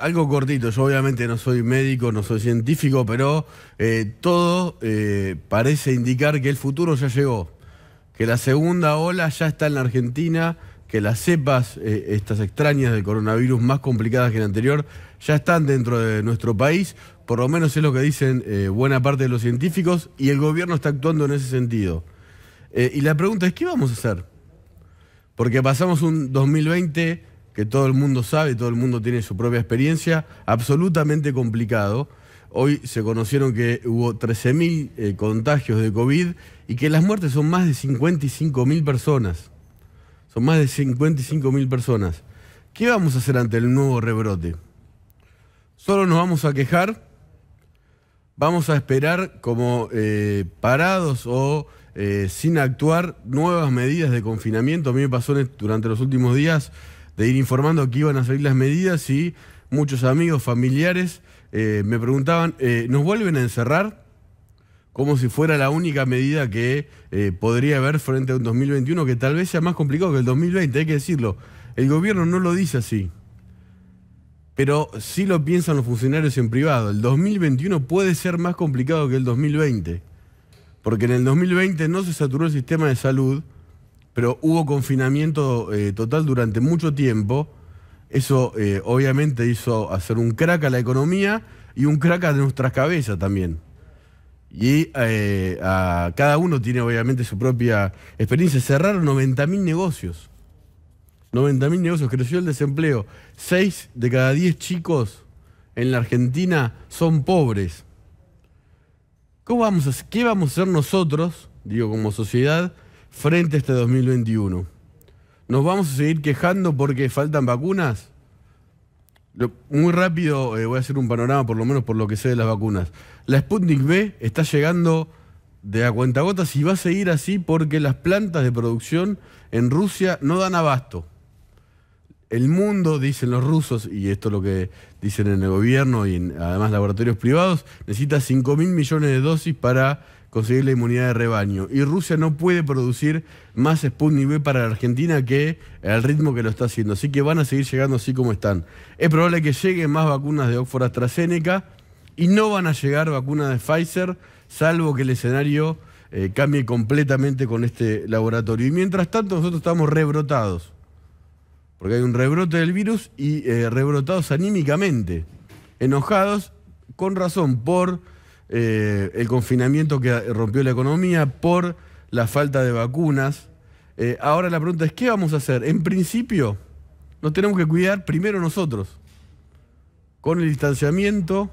Algo cortito, yo obviamente no soy médico, no soy científico, pero eh, todo eh, parece indicar que el futuro ya llegó, que la segunda ola ya está en la Argentina, que las cepas, eh, estas extrañas del coronavirus más complicadas que la anterior, ya están dentro de nuestro país, por lo menos es lo que dicen buena parte de los científicos, y el gobierno está actuando en ese sentido. y la pregunta es, ¿qué vamos a hacer? Porque pasamos un 2020 que todo el mundo sabe, todo el mundo tiene su propia experiencia, absolutamente complicado. Hoy se conocieron que hubo 13.000 eh, contagios de COVID y que las muertes son más de 55.000 personas. Son más de 55.000 personas. ¿Qué vamos a hacer ante el nuevo rebrote? Solo nos vamos a quejar, vamos a esperar como eh, parados o eh, sin actuar nuevas medidas de confinamiento. A mí me pasó durante los últimos días de ir informando que iban a salir las medidas y muchos amigos, familiares eh, me preguntaban, eh, ¿nos vuelven a encerrar? Como si fuera la única medida que eh, podría haber frente a un 2021 que tal vez sea más complicado que el 2020, hay que decirlo. El gobierno no lo dice así, pero sí lo piensan los funcionarios en privado. El 2021 puede ser más complicado que el 2020, porque en el 2020 no se saturó el sistema de salud pero hubo confinamiento eh, total durante mucho tiempo. Eso eh, obviamente hizo hacer un crack a la economía y un crack a nuestras cabezas también. Y eh, cada uno tiene obviamente su propia experiencia. Cerraron 90.000 negocios. 90.000 negocios. Creció el desempleo. 6 de cada 10 chicos en la Argentina son pobres. ¿Cómo vamos a, ¿Qué vamos a hacer nosotros, digo, como sociedad, frente a este 2021? ¿Nos vamos a seguir quejando porque faltan vacunas? muy rápido eh, voy a hacer un panorama, por lo menos por lo que sé de las vacunas. La Sputnik B está llegando de a cuentagotas y va a seguir así porque las plantas de producción en Rusia no dan abasto el mundo, dicen los rusos, y esto es lo que dicen en el gobierno y en, además laboratorios privados, necesita 5 mil millones de dosis para conseguir la inmunidad de rebaño. Y Rusia no puede producir más Sputnik V para la Argentina que al ritmo que lo está haciendo. Así que van a seguir llegando así como están. Es probable que lleguen más vacunas de Oxford AstraZeneca y no van a llegar vacunas de Pfizer, salvo que el escenario eh, cambie completamente con este laboratorio. Y mientras tanto, nosotros estamos rebrotados porque hay un rebrote del virus y eh, rebrotados anímicamente, enojados con razón por eh, el confinamiento que rompió la economía, por la falta de vacunas. Eh, ahora la pregunta es, ¿qué vamos a hacer? En principio, nos tenemos que cuidar primero nosotros, con el distanciamiento,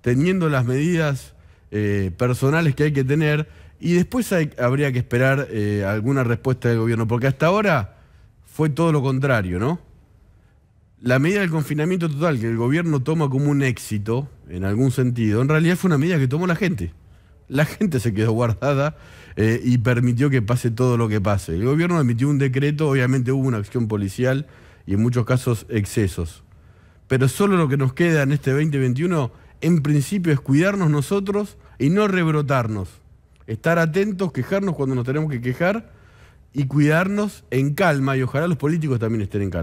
teniendo las medidas personales que hay que tener, y después habría que esperar alguna respuesta del gobierno, porque hasta ahora fue todo lo contrario, ¿no? La medida del confinamiento total que el gobierno toma como un éxito, en algún sentido, en realidad fue una medida que tomó la gente. La gente se quedó guardada eh, y permitió que pase todo lo que pase. El gobierno emitió un decreto, obviamente hubo una acción policial y en muchos casos excesos. Pero solo lo que nos queda en este 2021, en principio, es cuidarnos nosotros y no rebrotarnos. Estar atentos, quejarnos cuando nos tenemos que quejar y cuidarnos en calma y ojalá los políticos también estén en calma.